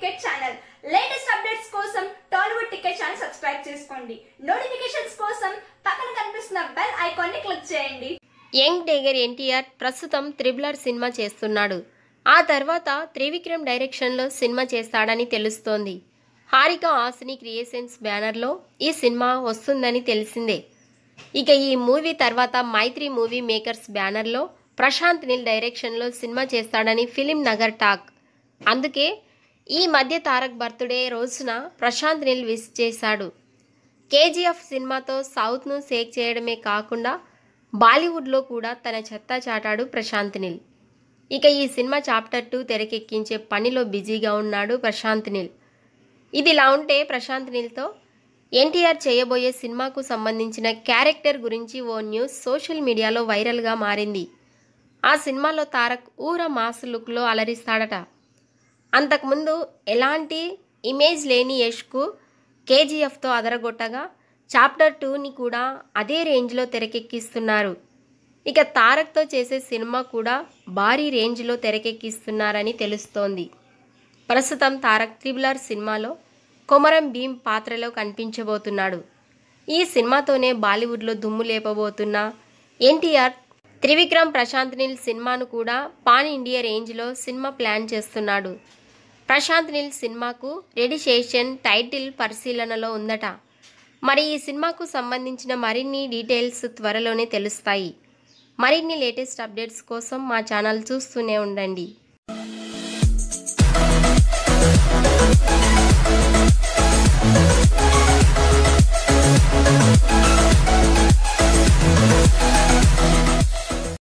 ticket channel latest updates కోసం Tollywood ticket channel subscribe చేసుకోండి notifications కోసం పక్కన కనిపిస్తున్న బెల్ ఐకాన్ ని క్లిక్ చేయండి యంగ్ టైగర్ ఎన్టీఆర్ ప్రస్తుతం త్రిబులర్ సినిమా చేస్తున్నాడు ఆ తర్వాత త్రివిక్రమ్ డైరెక్షన్లో సినిమా చేస్తాడని తెలుస్తోంది హారిక ఆసిని క్రియేషన్స్ బ్యానర్లో ఈ సినిమా వస్తుందని తెలిసిందే ఇక ఈ మూవీ తర్వాత మైత్రి మూవీ మేకర్స్ బ్యానర్లో ప్రశాంత్ నిల్ డైరెక్షన్లో సినిమా చేస్తాడని ఫిలిం నగర్ టాక్ అందుకే ఈ మధ్య తారక్ బర్త్డే రోజున ప్రశాంత్ నిల్ విస్ చేశాడు కేజీఎఫ్ సినిమాతో సౌత్ను షేక్ చేయడమే కాకుండా బాలీవుడ్లో కూడా తన చెత్త చాటాడు ప్రశాంత్ నిల్ ఇక ఈ సినిమా చాప్టర్ టూ తెరకెక్కించే పనిలో బిజీగా ఉన్నాడు ప్రశాంత్ నిల్ ఇదిలా ఉంటే ప్రశాంత్ నిల్తో ఎన్టీఆర్ చేయబోయే సినిమాకు సంబంధించిన క్యారెక్టర్ గురించి ఓ న్యూస్ సోషల్ మీడియాలో వైరల్గా మారింది ఆ సినిమాలో తారక్ ఊర మాస్ లుక్లో అలరిస్తాడట అంతకుముందు ఎలాంటి ఇమేజ్ లేని యష్కు కేజీఎఫ్తో అదరగొట్టగా చాప్టర్ టూని కూడా అదే రేంజ్లో తెరకెక్కిస్తున్నారు ఇక తారక్తో చేసే సినిమా కూడా భారీ రేంజ్లో తెరకెక్కిస్తున్నారని తెలుస్తోంది ప్రస్తుతం తారక్ త్రిబులర్ సినిమాలో కొమరం భీమ్ పాత్రలో కనిపించబోతున్నాడు ఈ సినిమాతోనే బాలీవుడ్లో దుమ్ము లేపబోతున్న ఎన్టీఆర్ త్రివిక్రమ్ ప్రశాంత్ నీల్ సినిమాను కూడా పాన్ ఇండియా రేంజ్లో సినిమా ప్లాన్ చేస్తున్నాడు ప్రశాంత్ నీల్ సినిమాకు రెడిషేషన్ టైటిల్ పరిశీలనలో ఉందట మరి ఈ సినిమాకు సంబంధించిన మరిన్ని డీటెయిల్స్ త్వరలోనే తెలుస్తాయి మరిన్ని లేటెస్ట్ అప్డేట్స్ కోసం మా ఛానల్ చూస్తూనే ఉండండి